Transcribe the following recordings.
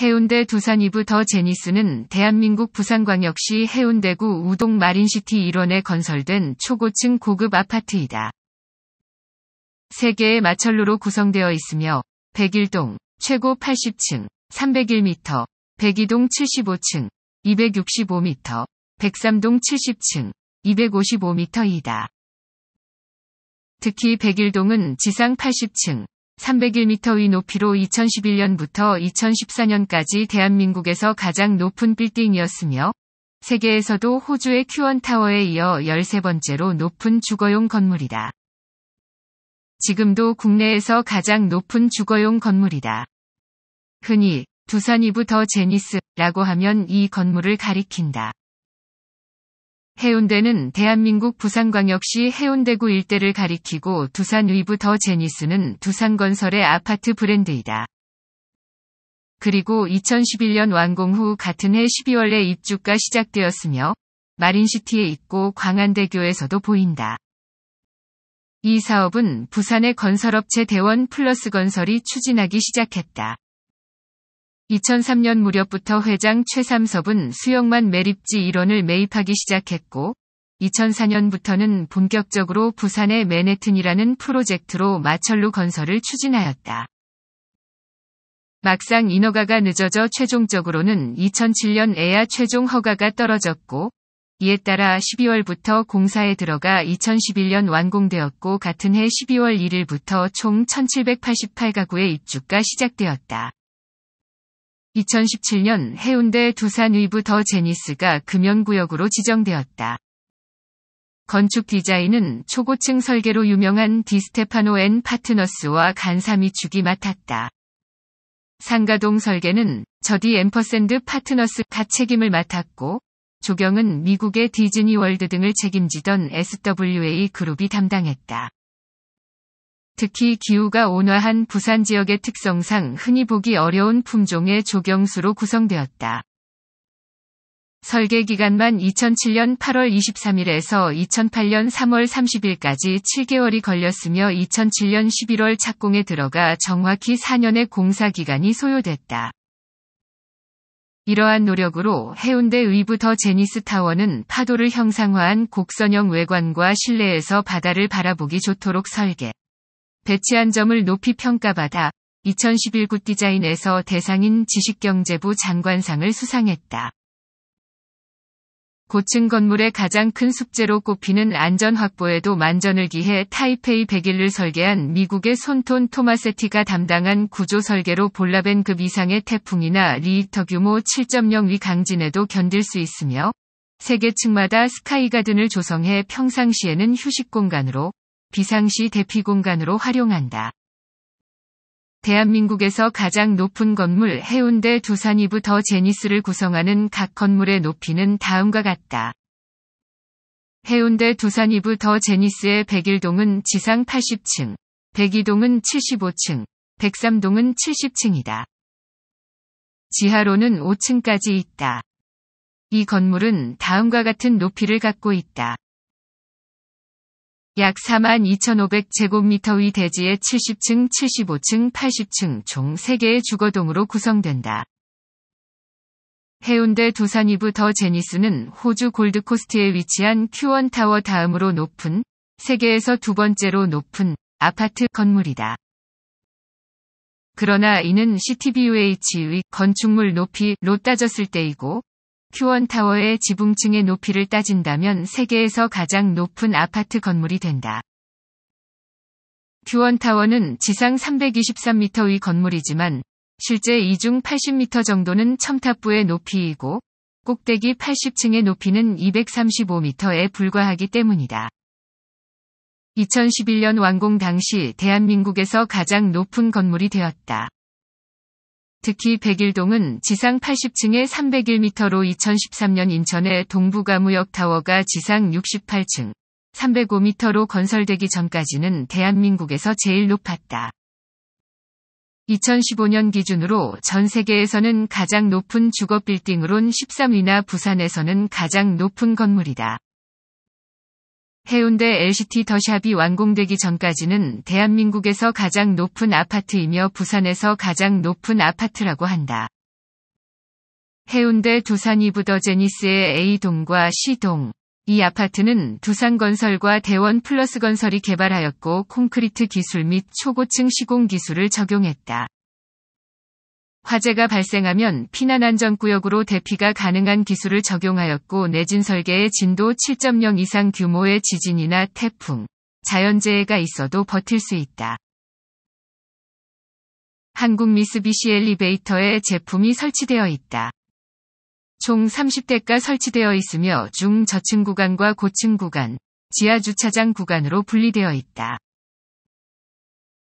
해운대 두산 이부더 제니스는 대한민국 부산광역시 해운대구 우동 마린시티 일원에 건설된 초고층 고급 아파트이다. 3개의 마철로로 구성되어 있으며 101동 최고 80층, 301m, 102동 75층, 265m, 103동 70층, 255m이다. 특히 101동은 지상 80층, 301m 의 높이로 2011년부터 2014년까지 대한민국에서 가장 높은 빌딩이었으며 세계에서도 호주의 큐원 타워에 이어 13번째로 높은 주거용 건물이다. 지금도 국내에서 가장 높은 주거용 건물이다. 흔히 두산 이브 더 제니스라고 하면 이 건물을 가리킨다. 해운대는 대한민국 부산광역시 해운대구 일대를 가리키고 두산의부 더 제니스는 두산건설의 아파트 브랜드이다. 그리고 2011년 완공 후 같은 해 12월에 입주가 시작되었으며 마린시티에 있고 광안대교에서도 보인다. 이 사업은 부산의 건설업체 대원 플러스 건설이 추진하기 시작했다. 2003년 무렵부터 회장 최삼섭은 수영만 매립지 1원을 매입하기 시작했고 2004년부터는 본격적으로 부산의 맨해튼이라는 프로젝트로 마철루 건설을 추진하였다. 막상 인허가가 늦어져 최종적으로는 2007년 에야 최종 허가가 떨어졌고 이에 따라 12월부터 공사에 들어가 2011년 완공되었고 같은 해 12월 1일부터 총 1788가구의 입주가 시작되었다. 2017년 해운대 두산의부 더 제니스가 금연구역으로 지정되었다. 건축 디자인은 초고층 설계로 유명한 디스테파노 앤 파트너스와 간사미 축이 맡았다. 상가동 설계는 저디 앰퍼샌드 파트너스가 책임을 맡았고, 조경은 미국의 디즈니 월드 등을 책임지던 SWA 그룹이 담당했다. 특히 기후가 온화한 부산 지역의 특성상 흔히 보기 어려운 품종의 조경수로 구성되었다. 설계 기간만 2007년 8월 23일에서 2008년 3월 30일까지 7개월이 걸렸으며 2007년 11월 착공에 들어가 정확히 4년의 공사 기간이 소요됐다. 이러한 노력으로 해운대 의부 더 제니스 타워는 파도를 형상화한 곡선형 외관과 실내에서 바다를 바라보기 좋도록 설계. 대치한 점을 높이 평가받아 2011 굿디자인에서 대상인 지식경제부 장관상을 수상했다. 고층 건물의 가장 큰 숙제로 꼽히는 안전 확보에도 만전을 기해 타이페이 101을 설계한 미국의 손톤 토마세티가 담당한 구조 설계로 볼라벤급 이상의 태풍이나 리히터 규모 7.0위 강진에도 견딜 수 있으며 세계 층마다 스카이가든을 조성해 평상시에는 휴식 공간으로 비상시 대피 공간으로 활용한다. 대한민국에서 가장 높은 건물 해운대 두산이부터 제니스를 구성하는 각 건물의 높이는 다음과 같다. 해운대 두산이부터 제니스의 101동은 지상 80층, 102동은 75층, 103동은 70층이다. 지하로는 5층까지 있다. 이 건물은 다음과 같은 높이를 갖고 있다. 약4 2 5 0 0제곱미터위 대지의 70층, 75층, 80층 총 3개의 주거동으로 구성된다. 해운대 두산이브 더 제니스는 호주 골드코스트에 위치한 Q1 타워 다음으로 높은 세계에서 두 번째로 높은 아파트 건물이다. 그러나 이는 CTBUH의 건축물 높이로 따졌을 때이고 큐원타워의 지붕층의 높이를 따진다면 세계에서 가장 높은 아파트 건물이 된다. 큐원타워는 지상 323m의 건물이지만 실제 이중 80m 정도는 첨탑부의 높이이고 꼭대기 80층의 높이는 235m에 불과하기 때문이다. 2011년 완공 당시 대한민국에서 가장 높은 건물이 되었다. 특히 백일동은 지상 80층에 301m로 2013년 인천의 동부가무역 타워가 지상 68층 305m로 건설되기 전까지는 대한민국에서 제일 높았다. 2015년 기준으로 전 세계에서는 가장 높은 주거 빌딩으론 13위나 부산에서는 가장 높은 건물이다. 해운대 LCT 더샵이 완공되기 전까지는 대한민국에서 가장 높은 아파트이며 부산에서 가장 높은 아파트라고 한다. 해운대 두산 이브더 제니스의 A동과 C동. 이 아파트는 두산건설과 대원 플러스건설이 개발하였고 콘크리트 기술 및 초고층 시공 기술을 적용했다. 화재가 발생하면 피난 안전구역으로 대피가 가능한 기술을 적용하였고 내진 설계의 진도 7.0 이상 규모의 지진이나 태풍, 자연재해가 있어도 버틸 수 있다. 한국 미쓰비시 엘리베이터에 제품이 설치되어 있다. 총 30대가 설치되어 있으며 중저층 구간과 고층 구간, 지하 주차장 구간으로 분리되어 있다.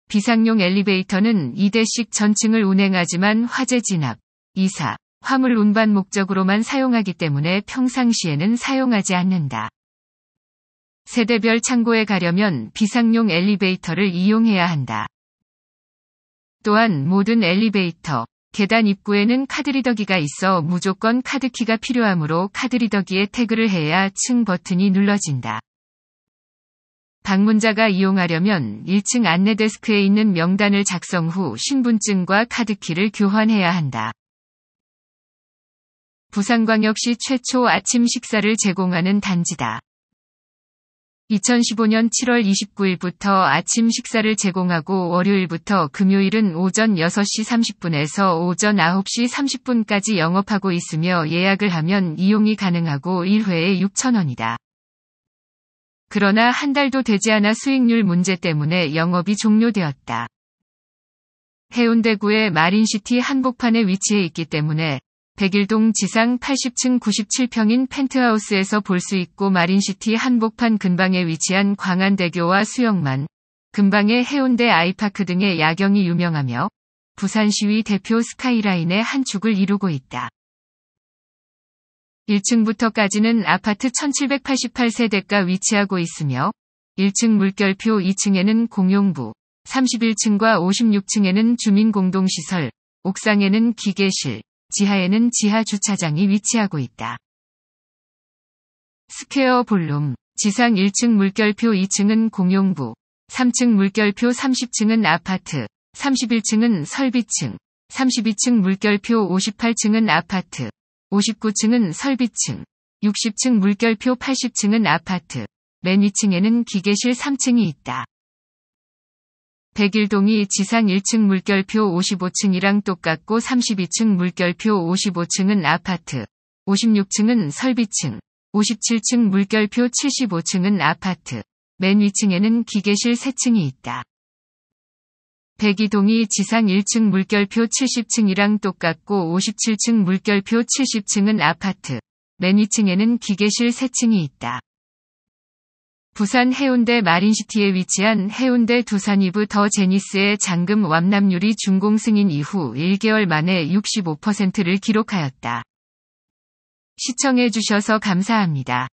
비상용 엘리베이터는 2대씩 전층을 운행하지만 화재 진압, 이사, 화물 운반 목적으로만 사용하기 때문에 평상시에는 사용하지 않는다. 세대별 창고에 가려면 비상용 엘리베이터를 이용해야 한다. 또한 모든 엘리베이터, 계단 입구에는 카드리더기가 있어 무조건 카드키가 필요하므로 카드리더기에 태그를 해야 층 버튼이 눌러진다. 방문자가 이용하려면 1층 안내데스크에 있는 명단을 작성 후 신분증과 카드키를 교환해야 한다. 부산광역시 최초 아침 식사를 제공하는 단지다. 2015년 7월 29일부터 아침 식사를 제공하고 월요일부터 금요일은 오전 6시 30분에서 오전 9시 30분까지 영업하고 있으며 예약을 하면 이용이 가능하고 1회에 6천원이다 그러나 한 달도 되지 않아 수익률 문제 때문에 영업이 종료되었다. 해운대구의 마린시티 한복판에 위치해 있기 때문에 백일동 지상 80층 97평인 펜트하우스에서 볼 수 있고 마린시티 한복판 근방에 위치한 광안대교와 수영만, 근방의 해운대 아이파크 등의 야경이 유명하며 부산시위 대표 스카이라인의 한 축을 이루고 있다. 1층부터까지는 아파트 1788세대가 위치하고 있으며 1층 물결표 2층에는 공용부, 31층과 56층에는 주민공동시설, 옥상에는 기계실, 지하에는 지하 주차장이 위치하고 있다. 스퀘어 볼룸, 지상 1층 물결표 2층은 공용부, 3층 물결표 30층은 아파트, 31층은 설비층, 32층 물결표 58층은 아파트, 59층은 설비층, 60층 물결표 80층은 아파트, 맨 위층에는 기계실 3층이 있다. 백일동이 지상 1층 물결표 55층이랑 똑같고 32층 물결표 55층은 아파트, 56층은 설비층, 57층 물결표 75층은 아파트, 맨 위층에는 기계실 3층이 있다. 대기동이 지상 1층 물결표 70층이랑 똑같고 57층 물결표 70층은 아파트, 맨 위층에는 기계실 3층이 있다. 부산 해운대 마린시티에 위치한 해운대 두산이브 더 제니스의 잔금 완납률이 준공 승인 이후 1개월 만에 65%를 기록하였다. 시청해주셔서 감사합니다.